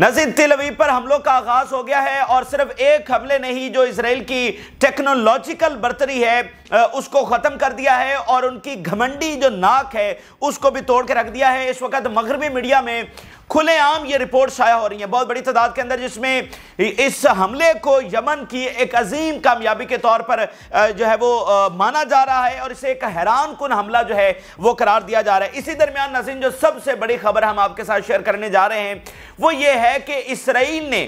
नजीर तिलवी पर हमलों का आगाज हो गया है और सिर्फ एक हमले ने ही जो इसराइल की टेक्नोलॉजिकल बर्तरी है उसको ख़त्म कर दिया है और उनकी घमंडी जो नाक है उसको भी तोड़ के रख दिया है इस वक्त मगरबी मीडिया में खुलेआम ये रिपोर्ट शाया हो रही है बहुत बड़ी तादाद के अंदर जिसमें इस हमले को यमन की एक अजीम कामयाबी के तौर पर जो है वो माना जा रहा है और इसे एक हैरान कन हमला जो है वो करार दिया जा रहा है इसी दरमियान नजीन जो सबसे बड़ी खबर हम आपके साथ शेयर करने जा रहे हैं वो ये है कि इसराइल ने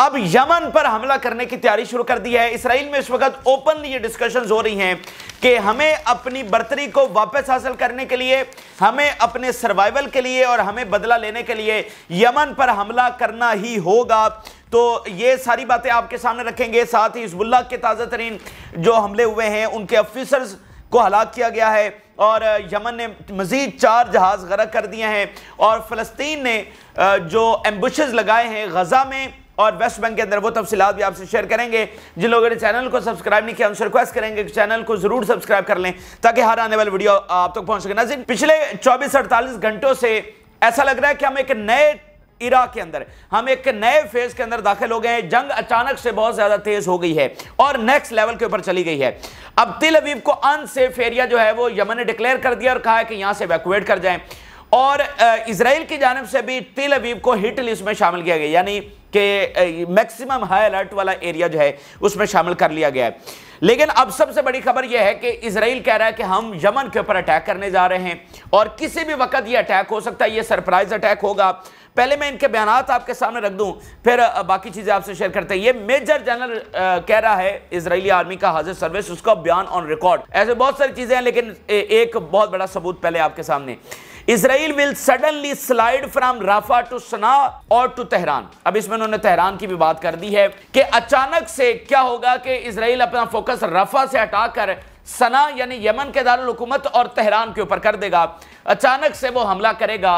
अब यमन पर हमला करने की तैयारी शुरू कर दी है इसराइल में इस वक्त ओपनली ये डिस्कशंस हो रही हैं कि हमें अपनी बर्तरी को वापस हासिल करने के लिए हमें अपने सर्वाइवल के लिए और हमें बदला लेने के लिए यमन पर हमला करना ही होगा तो ये सारी बातें आपके सामने रखेंगे साथ ही हिजबुल्ला के ताज़ा तरीन जो हमले हुए हैं उनके ऑफिसर्स को हलाक किया गया है और यमन ने मज़ीद चार जहाज़ गरक कर दिए हैं और फ़लस्तीन ने जो एम्बुश लगाए हैं गज़ा में और वेस्ट बैंक के अंदर वो तफसीत भी आपसे शेयर करेंगे जिन लोगों ने चैनल को सब्सक्राइब नहीं किया उनसे रिक्वेस्ट करेंगे कि चैनल को जरूर सब्सक्राइब कर लें ताकि हर आने वाली वीडियो आप तक तो पहुंच सके नजर पिछले चौबीस अड़तालीस घंटों से ऐसा लग रहा है कि हम एक नए इरा के अंदर हम एक नए फेज के अंदर दाखिल हो गए हैं जंग अचानक से बहुत ज्यादा तेज हो गई है और नेक्स्ट लेवल के ऊपर चली गई है अब तिल अबीब को अनसेफ एरिया जो है वो यमन ने डिक्लेयर कर दिया और कहा है कि यहां से वैकुएट कर जाए और इसराइल की जानब से भी तिल अबीब को हिट लिस्ट में शामिल किया गया यानी के मैक्सिमम हाई अलर्ट वाला एरिया जो है उसमें शामिल कर लिया गया है लेकिन अब सबसे बड़ी खबर यह है कि इसराइल कह रहा है कि हम यमन के ऊपर अटैक करने जा रहे हैं और किसी भी वक्त यह अटैक हो सकता है यह सरप्राइज अटैक होगा पहले मैं इनके बयान आपके सामने रख दूं फिर बाकी चीज़ें आपसे शेयर करते हैं ये मेजर जनरल कह रहा है इसराइली आर्मी का हाजिर सर्विस उसका बयान ऑन रिकॉर्ड ऐसे बहुत सारी चीज़ें हैं लेकिन एक बहुत बड़ा सबूत पहले आपके सामने Israel will suddenly slide from Rafah to Sanaa और टू तेहरान अब इसमें उन्होंने तेहरान की भी बात कर दी है कि अचानक से क्या होगा कि इसराइल अपना फोकस रफा से हटाकर सना यानी यमन के दारकूमत और तेहरान के ऊपर कर देगा अचानक से वो हमला करेगा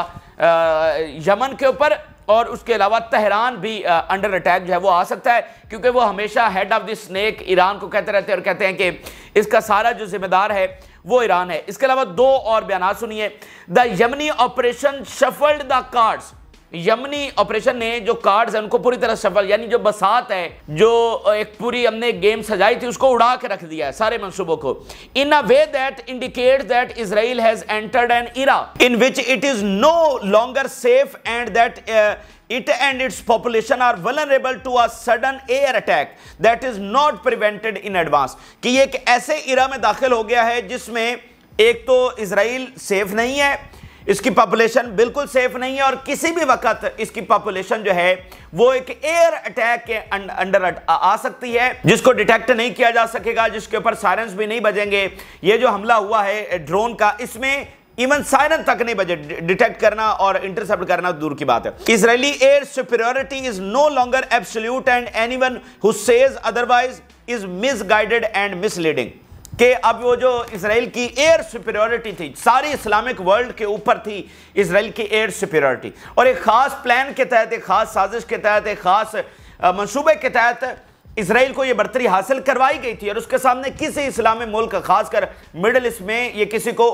यमन के ऊपर और उसके अलावा तेहरान भी आ, अंडर अटैक जो है वो आ सकता है क्योंकि वो हमेशा head of the snake Iran को कहते रहते हैं और कहते हैं कि इसका सारा जो जिम्मेदार है वो ईरान है इसके अलावा दो और बयान सुनिए the Yemeni operation shuffled the cards Yemeni operation ने जो कार्ड्स है उनको पूरी तरह सफल यानी जो बसात है जो एक पूरी हमने गेम सजाई थी उसको उड़ा के रख दिया है सारे मंसूबों को in a way that indicate that Israel has entered an era in which it is no longer safe and that it and its population are vulnerable to a sudden air attack that is not prevented in advance कि एक ऐसे इरा में दाखिल हो गया है जिसमें एक तो इसराइल सेफ नहीं है इसकी पॉपुलेशन बिल्कुल सेफ नहीं है और किसी भी वक्त इसकी पॉपुलेशन जो है वो एक एयर अटैक के अं-, अंडर आ सकती है जिसको डिटेक्ट नहीं किया जा सकेगा जिसके ऊपर सायरेंस भी नहीं बजेंगे ये जो हमला हुआ है ड्रोन का इसमें इवन साइरन तक नहीं बजे डिटेक्ट करना और इंटरसेप्ट करना दूर की बात है Israeli air superiority is no longer absolute and anyone who otherwise is misguided and misleading कि अब वो जो इसराइल की एयर सुपेरियोरिटी थी सारी इस्लामिक वर्ल्ड के ऊपर थी इसराइल की एयर सुपेरियोरिटी और एक ख़ास प्लान के तहत एक ख़ास साजिश के तहत एक ख़ास मनसूबे के तहत इसराइल को ये बरतरी हासिल करवाई गई थी और उसके सामने किसी इस्लामी मुल्क खासकर मिडल ईस्ट में ये किसी को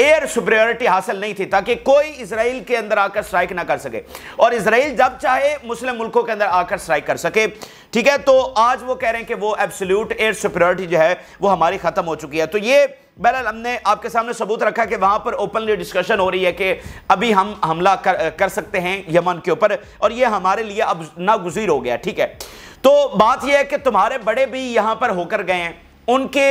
एयर सुप्रियोरिटी हासिल नहीं थी ताकि कोई इसराइल के अंदर आकर स्ट्राइक ना कर सके और इसराइल जब चाहे मुस्लिम मुल्कों के अंदर आकर स्ट्राइक कर सके ठीक है तो आज वो कह रहे हैं कि वो एब्सोल्यूट एयर सुप्रियोरिटी जो है वो हमारी ख़त्म हो चुकी है तो ये बहरहाल हमने आपके सामने सबूत रखा कि वहां पर ओपनली डिस्कशन हो रही है कि अभी हम हमला कर, कर सकते हैं यमन के ऊपर और ये हमारे लिए अब नागुजीर हो गया ठीक है तो बात यह है कि तुम्हारे बड़े भी यहाँ पर होकर गए हैं उनके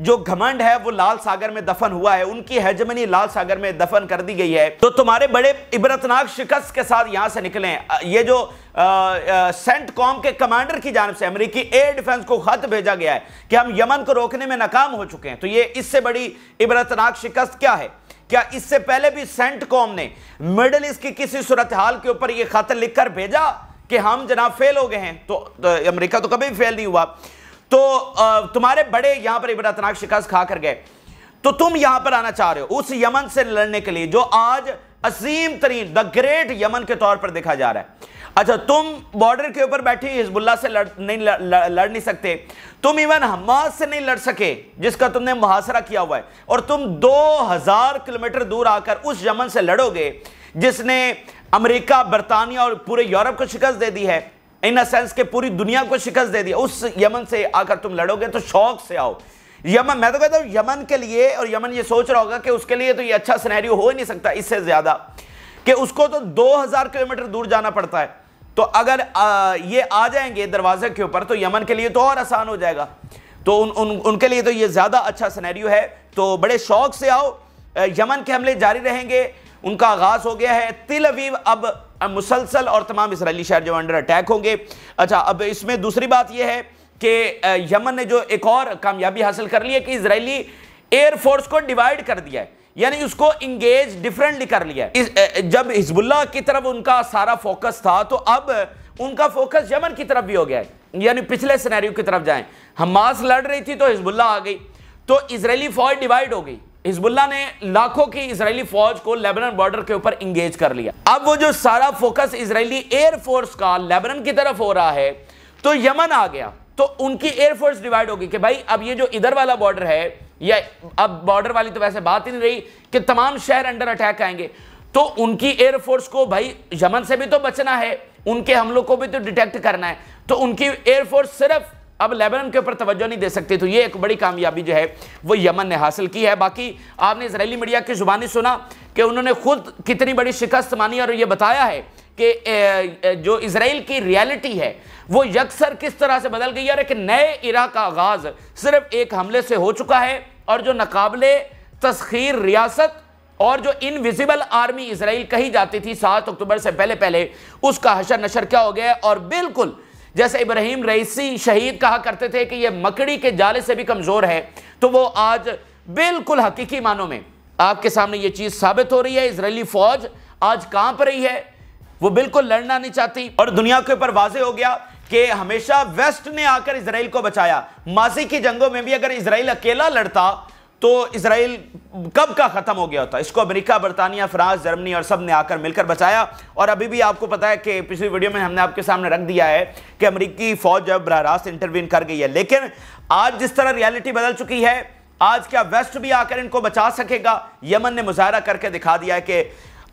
जो घमंड है वो लाल सागर में दफन हुआ है उनकी हेजमनी लाल सागर में दफन कर दी गई है तो तुम्हारे बड़े इबरतनाक शिकस्त के साथ यहां से निकले ये जो सेंट कॉम के कमांडर की जानब से अमेरिकी एयर डिफेंस को खत भेजा गया है कि हम यमन को रोकने में नाकाम हो चुके हैं तो ये इससे बड़ी इबरतनाक शिकस्त क्या है क्या इससे पहले भी सेंट कॉम ने मिडल ईस्ट की किसी सूरत हाल के ऊपर यह खत लिखकर भेजा कि हम जनाब फेल हो गए हैं तो, तो अमेरिका तो कभी भी फेल नहीं हुआ तो तुम्हारे बड़े यहां पर इबरतनाक शिकस्त खा कर गए तो तुम यहां पर आना चाह रहे हो उस यमन से लड़ने के लिए जो आज असीम तरीन द ग्रेट यमन के तौर पर देखा जा रहा है अच्छा तुम बॉर्डर के ऊपर बैठे हिजबुल्ला से लड़ नहीं लड़, लड़, लड़ नहीं सकते तुम इवन हमास से नहीं लड़ सके जिसका तुमने मुहासरा किया हुआ है और तुम 2000 किलोमीटर दूर आकर उस यमन से लड़ोगे जिसने अमेरिका बरतानिया और पूरे यूरोप को शिकस्त दे दी है इन अ सेंस के पूरी दुनिया को शिकस्त दे दिया उस यमन से आकर तुम लड़ोगे तो शौक से आओ यमन मैं तो कहता हूँ यमन के लिए और यमन ये सोच रहा होगा कि उसके लिए तो ये अच्छा सिनेरियो हो ही नहीं सकता इससे ज़्यादा कि उसको तो 2000 किलोमीटर दूर जाना पड़ता है तो अगर आ, ये आ जाएंगे दरवाजे के ऊपर तो यमन के लिए तो और आसान हो जाएगा तो उन, उन उनके लिए तो ये ज़्यादा अच्छा सिनेरियो है तो बड़े शौक से आओ यमन के हमले जारी रहेंगे उनका आगाज़ हो गया है तिल अवीव अब मुसलसल और तमाम इसराइली शहर जो अंडर अटैक होंगे अच्छा अब इसमें दूसरी बात यह है कि यमन ने जो एक और कामयाबी हासिल कर ली है कि इसराइली एयरफोर्स को डिवाइड कर दिया है यानी उसको इंगेज डिफरेंटली कर लिया है इस, जब हिजबुल्ला की तरफ उनका सारा फोकस था तो अब उनका फोकस यमन की तरफ भी हो गया है यानी पिछले सिनेरियो की तरफ जाएं हमास लड़ रही थी तो हिजबुल्ला आ गई तो इसराइली फौज डिवाइड हो गई हिजबुल्ला ने लाखों की इसराइली फौज को लेबनान बॉर्डर के ऊपर इंगेज कर लिया अब वो जो सारा फोकस इसराइली एयरफोर्स का लेबनान की तरफ हो रहा है तो यमन आ गया तो उनकी एयरफोर्स डिवाइड होगी कि भाई अब ये जो इधर वाला बॉर्डर है या अब बॉर्डर वाली तो वैसे बात ही नहीं रही कि तमाम शहर अंडर अटैक आएंगे तो उनकी एयरफोर्स को भाई यमन से भी तो बचना है उनके हमलों को भी तो डिटेक्ट करना है तो उनकी एयरफोर्स सिर्फ अब लेबनान के ऊपर तवज्जो नहीं दे सकते तो ये एक बड़ी कामयाबी जो है वो यमन ने हासिल की है बाकी आपने इसराइली मीडिया की जुबानी सुना कि उन्होंने खुद कितनी बड़ी शिकस्त मानी और ये बताया है कि जो इसराइल की रियलिटी है वो यकसर किस तरह से बदल गई है और एक नए इरा का आगाज़ सिर्फ एक हमले से हो चुका है और जो नाकबले तस्खीर रियासत और जो इनविजिबल आर्मी इसराइल कही जाती थी सात अक्टूबर से पहले पहले उसका हशर नशर क्या हो गया और बिल्कुल जैसे इब्राहिम रईसी शहीद कहा करते थे कि यह मकड़ी के जाले से भी कमज़ोर है तो वो आज बिल्कुल हकीकी मानों में आपके सामने ये चीज़ साबित हो रही है इसराइली फ़ौज आज कांप रही है वो बिल्कुल लड़ना नहीं चाहती और दुनिया के ऊपर वाजे हो गया कि हमेशा वेस्ट ने आकर इसराइल को बचाया मासी की जंगों में भी अगर इसराइल अकेला लड़ता तो इसराइल कब का ख़त्म हो गया होता इसको अमेरिका बरतानिया फ्रांस जर्मनी और सब ने आकर मिलकर बचाया और अभी भी आपको पता है कि पिछली वीडियो में हमने आपके सामने रख दिया है कि अमेरिकी फ़ौज अब बरह रास्त इंटरवीन कर गई है लेकिन आज जिस तरह रियलिटी बदल चुकी है आज क्या वेस्ट भी आकर इनको बचा सकेगा यमन ने मुजाहरा करके दिखा दिया है कि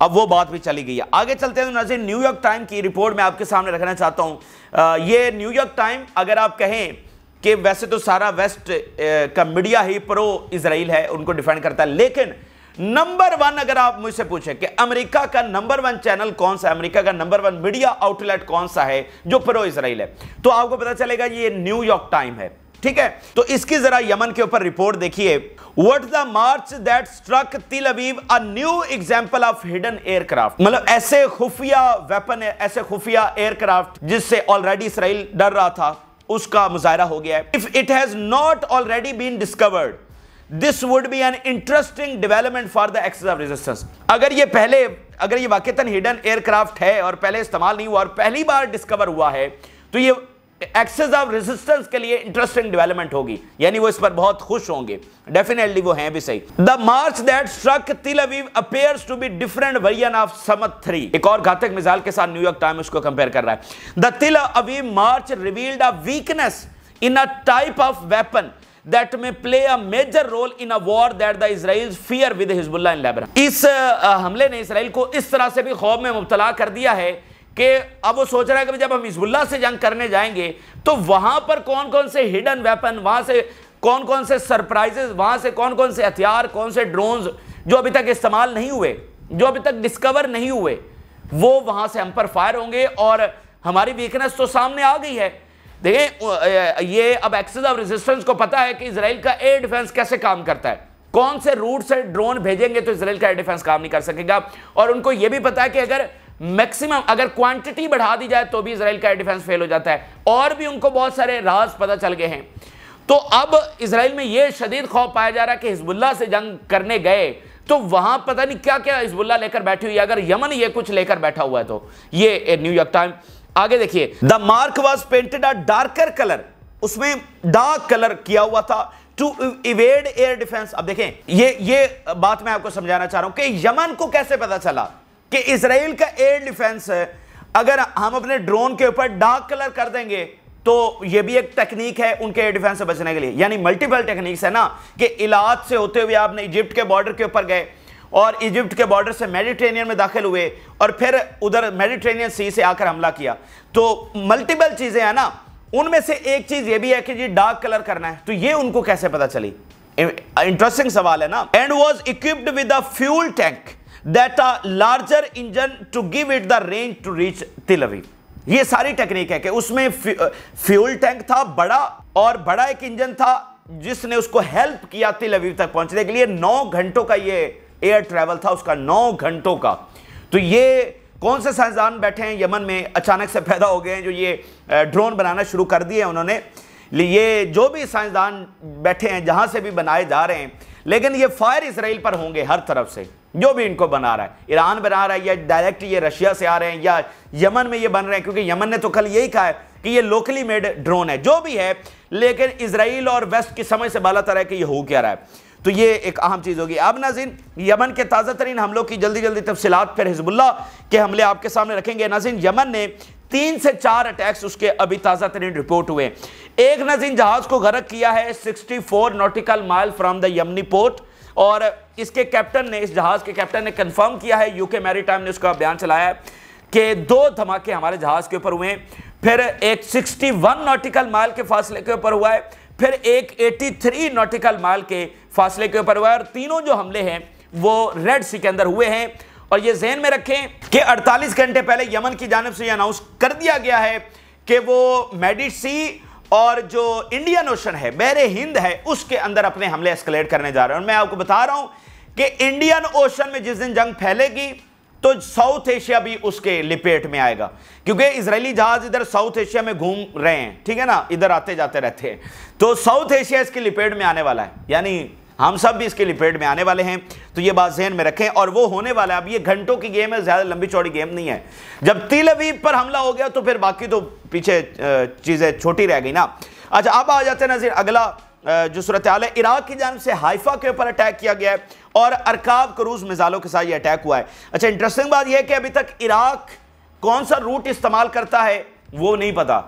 अब वो बात भी चली गई है आगे चलते हैं नजर न्यूयॉर्क टाइम की रिपोर्ट में आपके सामने रखना चाहता हूँ ये न्यूयॉर्क टाइम अगर आप कहें कि वैसे तो सारा वेस्ट का मीडिया ही प्रो इसराइल है उनको डिफेंड करता है लेकिन नंबर वन अगर आप मुझसे पूछें कि अमेरिका का नंबर वन चैनल कौन सा है अमेरिका का नंबर वन मीडिया आउटलेट कौन सा है जो प्रो इसराइल है तो आपको पता चलेगा ये न्यूयॉर्क टाइम है ठीक है तो इसकी जरा यमन के ऊपर रिपोर्ट देखिए what the march that struck Tel Aviv a new example of hidden aircraft मतलब ऐसे खुफिया वेपन ऐसे खुफिया एयरक्राफ्ट जिससे ऑलरेडी इसराइल डर रहा था उसका मुजाहरा हो गया if it has not already been discovered this would be an interesting development for the axis of resistance अगर ये पहले अगर ये वाकई हिडन एयरक्राफ्ट है और पहले इस्तेमाल नहीं हुआ और पहली बार डिस्कवर हुआ है तो ये एक्सेस ऑफ रेजिस्टेंस के लिए इंटरेस्टिंग डेवलपमेंट होगी यानी वो इस पर बहुत खुश होंगे डेफिनेटली वो हैं भी सही the march that struck Tel Aviv appears to be different version of Samad three एक और घातक मिसाल के साथ न्यूयॉर्क टाइम्स को कंपेयर कर रहा है the Tel Aviv march revealed a weakness in a type of weapon that may play a major role in a war that the Israelis fear with Hezbollah in Lebanon. इस हमले ने Israel को इस तरह से भी खौफ में मुबतला कर दिया है कि अब वो सोच रहा है कि जब हम हिजबुल्ला से जंग करने जाएंगे तो वहां पर कौन कौन से हिडन वेपन वहां से कौन कौन से सरप्राइजेस वहां से कौन कौन से हथियार कौन से ड्रोन्स जो अभी तक इस्तेमाल नहीं हुए जो अभी तक डिस्कवर नहीं हुए वो वहां से हम पर फायर होंगे और हमारी वीकनेस तो सामने आ गई है देखें ये अब एक्सेस ऑफ रेजिस्टेंस को पता है कि इसराइल का एयर डिफेंस कैसे काम करता है कौन से रूट से ड्रोन भेजेंगे तो इसराइल का एयर डिफेंस काम नहीं कर सकेगा और उनको ये भी पता है कि अगर मैक्सिमम अगर क्वांटिटी बढ़ा दी जाए तो भी इसराइल का एयर डिफेंस फेल हो जाता है और भी उनको बहुत सारे राज पता चल गए हैं तो अब इसराइल में यह शदीद खौफ पाया जा रहा है कि हिजबुल्ला से जंग करने गए तो वहां पता नहीं क्या क्या हिजबुल्ला लेकर बैठी हुई है अगर यमन ये कुछ लेकर बैठा हुआ है तो ये न्यूयॉर्क टाइम आगे देखिए the mark was painted a darker colour उसमें डार्क कलर किया हुआ था टू इवेड एयर डिफेंस अब देखें ये ये बात मैं आपको समझाना चाह रहा हूं कि यमन को कैसे पता चला कि इसराइल का एयर डिफेंस है अगर हम अपने ड्रोन के ऊपर डार्क कलर कर देंगे तो ये भी एक टेक्निक है उनके एयर डिफेंस से बचने के लिए यानी मल्टीपल टेक्निक्स है ना कि इलाज से होते हुए आपने इजिप्ट के बॉर्डर के ऊपर गए और इजिप्ट के बॉर्डर से मेडिटेनियन में दाखिल हुए और फिर उधर मेडिटेनियन सी से आकर हमला किया तो मल्टीपल चीज़ें हैं ना उनमें से एक चीज़ ये भी है कि जी डार्क कलर करना है तो ये उनको कैसे पता चली इंटरेस्टिंग सवाल है ना and was equipped with a fuel tank that a larger engine to give it the range to reach ये सारी टेक्निक है कि उसमें फ्यूल टैंक था बड़ा और बड़ा एक इंजन था जिसने उसको हेल्प किया तिल अवीव तक पहुंचने के लिए नौ घंटों का ये एयर ट्रेवल था उसका नौ घंटों का तो ये कौन से साइंसदान बैठे हैं यमन में अचानक से पैदा हो गए हैं जो ये ड्रोन बनाना शुरू कर दिए उन्होंने ये जो भी साइंसदान बैठे हैं जहां से भी बनाए जा रहे हैं लेकिन ये फायर इसराइल पर होंगे हर तरफ से जो भी इनको बना रहा है ईरान बना रहा है या डायरेक्ट ये रशिया से आ रहे हैं या यमन में ये बन रहे हैं क्योंकि यमन ने तो कल यही कहा है कि ये लोकली मेड ड्रोन है जो भी है लेकिन इसराइल और वेस्ट की समझ से बाला तरह कि यह हो क्या रहा है तो ये एक अहम चीज़ होगी अब नाजिन यमन के ताज़ा तरीन हमलों की जल्दी जल्दी तफसीत फिर हिजबुल्ला के हमले आपके सामने रखेंगे नाजिन यमन ने तीन से चार अटैक्स उसके अभी ताज़ा तरीन रिपोर्ट हुए एक नजीन जहाज को गर्क किया है 64 nautical mile from the Yemeni port और इसके कैप्टन ने इस जहाज के कैप्टन ने कंफर्म किया है यूके मैरी टाइम ने उसका बयान चलाया है कि दो धमाके हमारे जहाज के ऊपर हुए फिर एक 61 नॉटिकल माइल के फासले के ऊपर हुआ है फिर एक 83 नॉटिकल माइल के फासले के ऊपर हुआ है और तीनों जो हमले हैं वो रेड सी के अंदर हुए हैं और ये जहन में रखें कि 48 घंटे पहले यमन की जानब से यह अनाउंस कर दिया गया है कि वो मेडिसी और जो इंडियन ओशन है मेरे हिंद है उसके अंदर अपने हमले एस्केलेट करने जा रहे हैं और मैं आपको बता रहा हूं कि इंडियन ओशन में जिस दिन जंग फैलेगी तो साउथ एशिया भी उसके लिपेट में आएगा क्योंकि इसराइली जहाज इधर साउथ एशिया में घूम रहे हैं ठीक है ना इधर आते जाते रहते हैं तो साउथ एशिया इसके लिपेट में आने वाला है यानी हम सब भी इसके लिपेट में आने वाले हैं तो ये बात जहन में रखें और वो होने वाला है अब ये घंटों की गेम है ज़्यादा लंबी चौड़ी गेम नहीं है जब तिल पर हमला हो गया तो फिर बाकी तो पीछे चीज़ें छोटी रह गई ना अच्छा अब आ जाते हैं नज़ीर अगला जो सूरत है इराक की जान से हाइफा के ऊपर अटैक किया गया है और अरकाब क्रूज मिज़ालों के साथ ये अटैक हुआ है अच्छा इंटरेस्टिंग बात यह है कि अभी तक इराक कौन सा रूट इस्तेमाल करता है वो नहीं पता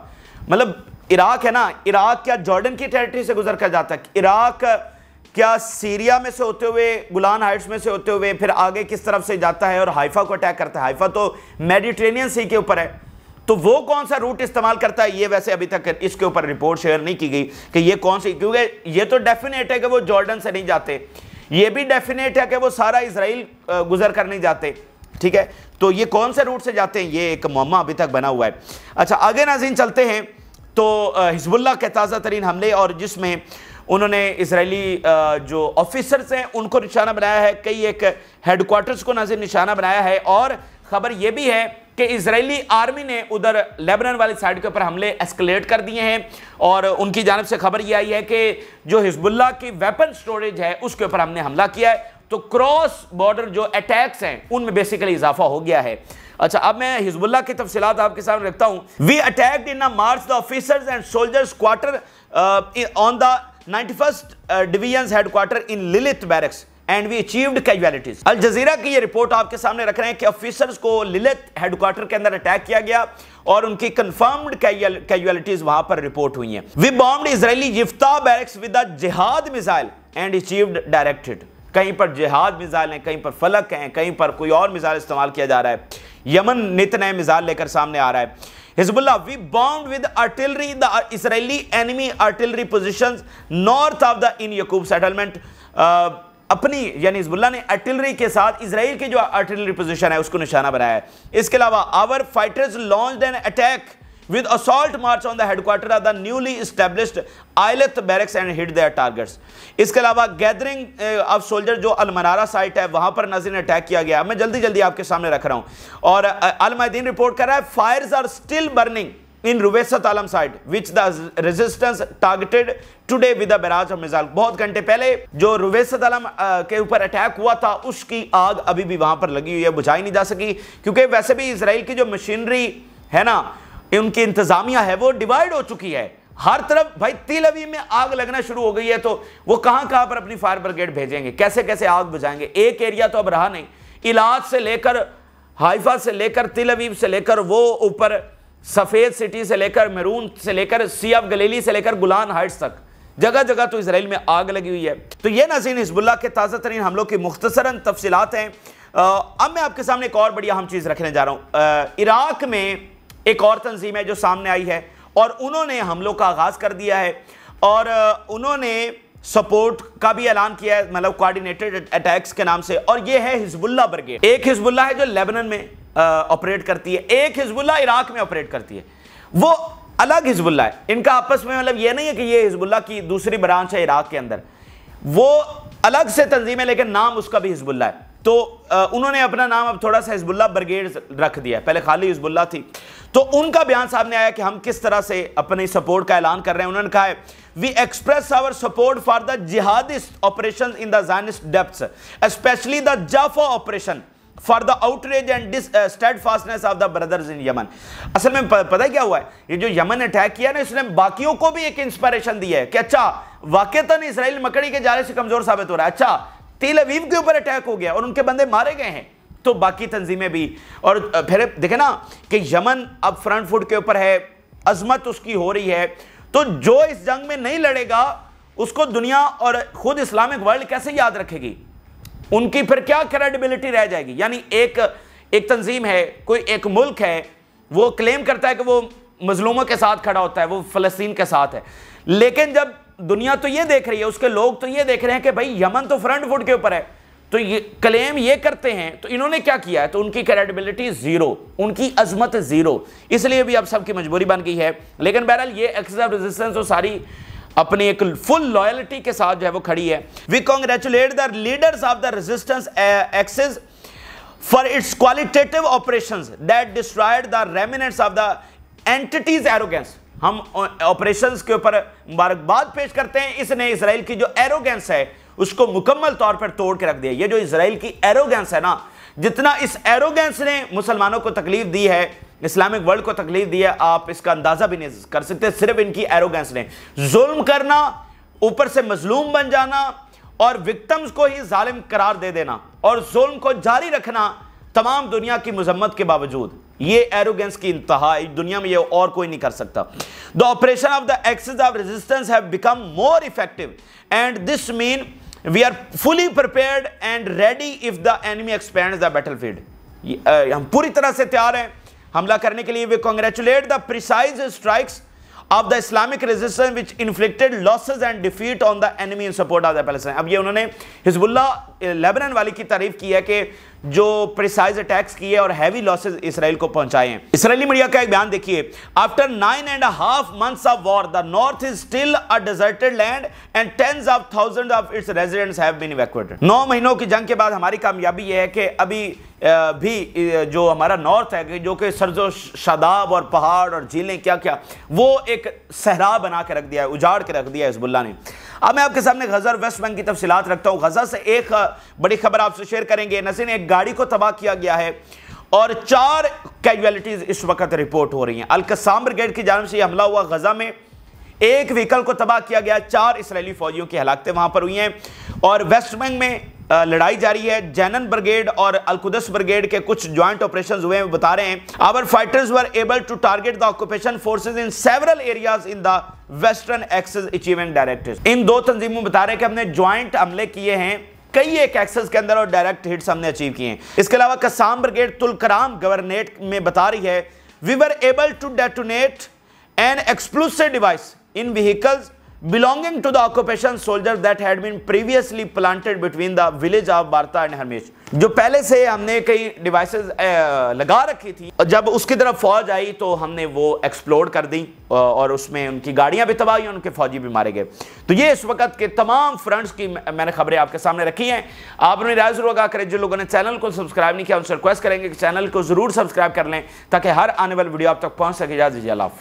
मतलब इराक है ना इराक क्या जॉर्डन की टेरिटरी से गुजर कर जाता है इराक क्या सीरिया में से होते हुए गुलान हाइट्स में से होते हुए फिर आगे किस तरफ से जाता है और हाइफा को अटैक करता है हाइफा तो मेडिट्रेनियन सी के ऊपर है तो वो कौन सा रूट इस्तेमाल करता है ये वैसे अभी तक इसके ऊपर रिपोर्ट शेयर नहीं की गई कि ये कौन सी क्योंकि ये तो डेफिनेट है कि वो जॉर्डन से नहीं जाते ये भी डेफिनेट है कि वो सारा इसराइल गुजर कर नहीं जाते ठीक है तो ये कौन से रूट से जाते हैं ये एक मम्मा अभी तक बना हुआ है अच्छा आगे नाजीन चलते हैं तो हिजबुल्ला के ताज़ा तरीन हमले और जिसमें उन्होंने इसराइली जो ऑफिसर्स हैं उनको निशाना बनाया है कई एक हेडक्वार्टर्स को नाजिर निशाना बनाया है और खबर यह भी है कि इसराइली आर्मी ने उधर लेबनान वाली साइड के ऊपर हमले एस्केलेट कर दिए हैं और उनकी जानब से खबर यह आई है कि जो हिजबुल्ला की वेपन स्टोरेज है उसके ऊपर हमने हमला किया है तो क्रॉस बॉर्डर जो अटैक्स हैं उनमें बेसिकली इजाफा हो गया है अच्छा अब मैं हिजबुल्ला की तफसीत आपके सामने रखता हूँ we attack in march the officers and soldiers quarter on the 91st uh, division's headquarter in Lilith barracks and we achieved casualties Al Jazeera की ये रिपोर्ट आपके सामने रख रहे हैं कि ऑफिसर्स को लिलित हेडक्वार्टर के अंदर अटैक किया गया और उनकी कंफर्म्ड कैजुअलिटीज वहां पर रिपोर्ट हुई हैं we bombed Israeli Yiftah barracks with a jihad missile and achieved directed कहीं पर जिहाद मिसाइल है कहीं पर फलक है कहीं पर कोई और मिसाइल इस्तेमाल किया जा रहा है यमन नित नए मिसाइल लेकर सामने आ रहा है Hezbollah, we bombed with artillery the Israeli enemy artillery positions north of the in Yaqub settlement. Uh, अपनी यानी हिजबुल्ला ने आर्टिलरी के साथ इसराइल की जो आर्टिलरी पोजीशन है उसको निशाना बनाया है इसके अलावा our fighters launch an attack with assault march on the headquarter of the newly established Eilat barracks and hit their targets इसके अलावा गैदरिंग ऑफ सोल्जर जो अलमनारा साइट है वहाँ पर नाजिन अटैक किया गया मैं जल्दी जल्दी आपके सामने रख रहा हूँ और अलमदीन eh, रिपोर्ट कर रहा है fires are still burning in Ruwaisat Alam site which the resistance targeted today with barrage और मिजाल बहुत घंटे पहले जो रुवेसत आलम eh, के ऊपर अटैक हुआ था उसकी आग अभी भी वहां पर लगी हुई है बुझाई नहीं जा सकी क्योंकि वैसे भी इसराइल की जो मशीनरी है ना उनकी इंतजामिया है वो डिवाइड हो चुकी है हर तरफ भाई तिल अवी में आग लगना शुरू हो गई है तो वो कहां कहां पर अपनी फायर ब्रिगेड भेजेंगे कैसे कैसे आग बुझाएंगे एक एरिया तो अब रहा नहीं इलाज से लेकर हाइफा से लेकर तिल अवीब से लेकर वो ऊपर सफ़ेद सिटी से लेकर मेरून से लेकर सियाब गलेली से लेकर गुलान हाइट्स तक जगह जगह तो इसराइल में आग लगी हुई है तो ये नजीन हिजबुल्ला के ताज़ा तरीन हमलों की मुख्तसरा तफसीत हैं अब मैं आपके सामने एक और बढ़िया हम चीज़ रखने जा रहा हूँ इराक में एक और तंजीम है जो सामने आई है और उन्होंने हमलों का आगाज़ कर दिया है और उन्होंने सपोर्ट का भी ऐलान किया है मतलब कोऑर्डिनेटेड अटैक्स के नाम से और ये है हिजबुल्ला ब्रिगेड एक हिजबुल्ला है जो लेबनन में ऑपरेट करती है एक हिजबुल्ला इराक में ऑपरेट करती है वो अलग हिजबुल्ला है इनका आपस में मतलब ये नहीं है कि ये हिजबुल्ला की दूसरी ब्रांच है इराक के अंदर वो अलग से तंजीम है लेकिन नाम उसका भी हिजबुल्ला है तो उन्होंने अपना नाम अब थोड़ा सा हिजबुल्ला ब्रिगेड रख दिया पहले खाली हिजबुल्ला थी तो उनका बयान सामने आया कि हम किस तरह से अपने सपोर्ट का ऐलान कर रहे हैं उन्होंने कहा है we express our support for the jihadist operation in the zionist depth especially the Jaffa operation for the outrage and this steadfastness of the brothers in Yemen असल में पता है क्या हुआ है ये जो यमन अटैक किया ना इसने बाकियों को भी एक इंस्पायरेशन दी है कि अच्छा वाकई वाकता इसराइल मकड़ी के जाले से कमजोर साबित हो रहा है अच्छा तेल अवीव के ऊपर अटैक हो गया और उनके बंदे मारे गए हैं तो बाकी तंजीमें भी और फिर देखे ना कि यमन अब फ्रंट फुट के ऊपर है अजमत उसकी हो रही है तो जो इस जंग में नहीं लड़ेगा उसको दुनिया और खुद इस्लामिक वर्ल्ड कैसे याद रखेगी उनकी फिर क्या क्रेडिबिलिटी रह जाएगी यानी एक एक तंजीम है कोई एक मुल्क है वो क्लेम करता है कि वो मजलूमों के साथ खड़ा होता है वो फ़लस्तीन के साथ है लेकिन जब दुनिया तो ये देख रही है उसके लोग तो ये देख रहे हैं कि भाई यमन तो फ्रंट फुट के ऊपर है तो ये क्लेम ये करते हैं तो इन्होंने क्या किया है तो उनकी क्रेडिबिलिटी जीरो उनकी अजमत जीरो इसलिए भी अब सबकी मजबूरी बन गई है लेकिन बहरहाल ये एक्सेस रेजिस्टेंस और सारी अपनी एक फुल लॉयल्टी के साथ जो है वो खड़ी है we congratulate the leaders of the resistance axis for its qualitative operations that destroyed the remnants of the entities arrogance हम ऑपरेशन के ऊपर मुबारकबाद पेश करते हैं इसने इसराइल की जो एरोगेंस है उसको मुकम्मल तौर पर तोड़ के रख दिया ये जो इसराइल की एरोगेंस है ना जितना इस एरोगेंस ने मुसलमानों को तकलीफ दी है इस्लामिक वर्ल्ड को तकलीफ दी है आप इसका अंदाजा भी नहीं कर सकते सिर्फ इनकी एरोगेंस ने जुल्म करना ऊपर से मजलूम बन जाना और विक्टम्स को ही जालिम करार दे देना और जुल्म को जारी रखना तमाम दुनिया की मजम्मत के बावजूद ये एरोगेंस की इंतहा दुनिया में ये और कोई नहीं कर सकता the operation of the axis of resistance have become more effective and this mean we are fully prepared and ready if the enemy expand the battle field हम पूरी तरह से तैयार हैं हमला करने के लिए we congratulate the precise strikes of the Islamic resistance which inflicted losses and defeat on the enemy in support of the Palestine अब ये उन्होंने हिजबुल्ला लेबनान वाली की तारीफ की है कि जो प्रिसाइज अटैक्स किए और हैवी लॉसेस इसराइल को पहुंचाए हैं इसराइली मीडिया का एक बयान देखिए after nine and half months of war the north is still a deserted land and tens of thousand of its residents have been evacuated नौ महीनों की जंग के बाद हमारी कामयाबी यह है कि अभी भी जो हमारा नॉर्थ है जो कि सरजो शादाब और पहाड़ और झीलें क्या क्या वो एक सहरा बना के रख दिया है उजाड़ के रख दिया है हिजबुल्ला ने अब मैं आपके सामने गजर वेस्ट बैंक की तफसीत रखता हूँ गजा से एक बड़ी खबर आपसे शेयर करेंगे नसीन एक गाड़ी को तबाह किया गया है और चार कैजुअलिटीज़ इस वक्त रिपोर्ट हो रही हैं अलकसाम ब्रिगेड की जानव से यह हमला हुआ गजा में एक व्हीकल को तबाह किया गया चार इसराइली फौजियों की हलाकतें वहां पर हुई हैं और वेस्ट बैंक में लड़ाई जारी है जैनन ब्रिगेड और अलकुदस ब्रिगेड के कुछ ज्वाइंट ऑपरेशन हुए हैं बता रहे हैं our fighters were able to target the occupation forces in several areas in the western axis achievement directive in दो तंजीमों बता रहे हैं कि हमने ज्वाइंट हमले किए हैं कई एक एक्सेस के अंदर और डायरेक्ट हिट्स हमने अचीव किए हैं इसके अलावा कसाम ब्रिगेड तुलकराम गवर्नेट में बता रही है we were able to detonate an explosive device in vehicles belonging to the occupation soldiers that had been previously planted between the village of Barta and Hermish. जो पहले से हमने कई डिवाइसेस लगा रखी थी और जब उसकी तरफ फौज आई तो हमने वो एक्सप्लोर कर दी और उसमें उनकी गाड़ियां भी तबाह हुई उनके फौजी भी मारे गए तो ये इस वक्त के तमाम फ्रंट्स की मैंने खबरें आपके सामने रखी हैं आपने राय जरूर आगा करें जो लोगों ने चैनल को सब्सक्राइब नहीं किया उनसे रिक्वेस्ट करेंगे कि चैनल को जरूर सब्सक्राइब कर लें ताकि हर आने वाली वीडियो आप तक पहुंच सके इजाज़ इजालाफ